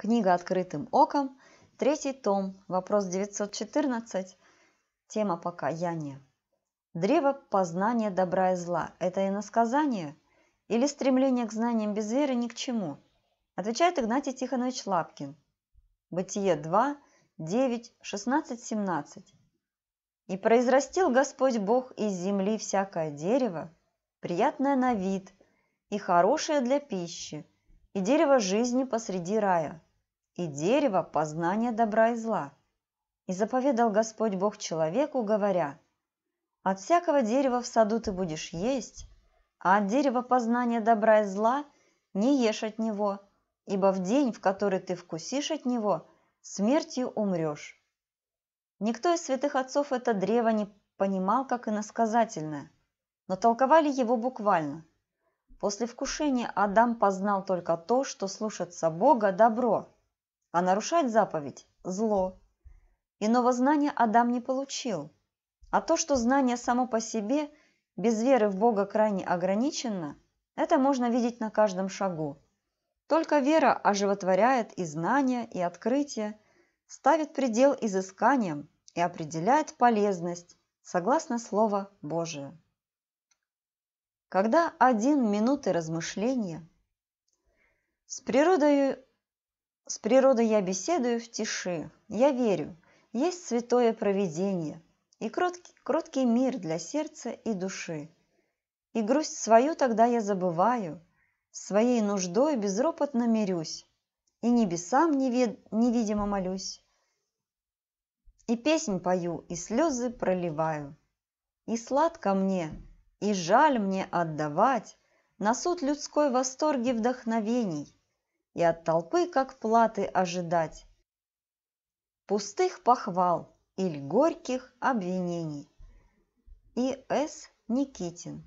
Книга «Открытым оком», третий том, вопрос 914, тема пока «Яние». Древо познания добра и зла – это иносказание или стремление к знаниям без веры ни к чему? Отвечает Игнатий Тихонович Лапкин. Бытие 2, 9, 16, 17. «И произрастил Господь Бог из земли всякое дерево, приятное на вид и хорошее для пищи, и дерево жизни посреди рая, и дерево познания добра и зла. И заповедал Господь Бог человеку, говоря, «От всякого дерева в саду ты будешь есть, а от дерева познания добра и зла не ешь от него, ибо в день, в который ты вкусишь от него, смертью умрешь». Никто из святых отцов это древо не понимал как иносказательное, но толковали его буквально. После вкушения Адам познал только то, что слушаться Бога добро – а нарушать заповедь – зло. Иного знания Адам не получил. А то, что знание само по себе без веры в Бога крайне ограничено, это можно видеть на каждом шагу. Только вера оживотворяет и знания, и открытия, ставит предел изысканиям и определяет полезность, согласно Слову божие Когда один минуты размышления с природой с природой я беседую в тиши. Я верю, есть святое провидение и кроткий, кроткий мир для сердца и души. И грусть свою тогда я забываю, своей нуждой безропотно мирюсь и небесам невед... невидимо молюсь. И песнь пою, и слезы проливаю. И сладко мне, и жаль мне отдавать На суд людской восторги вдохновений – и от толпы как платы ожидать. Пустых похвал или горьких обвинений. И. С. Никитин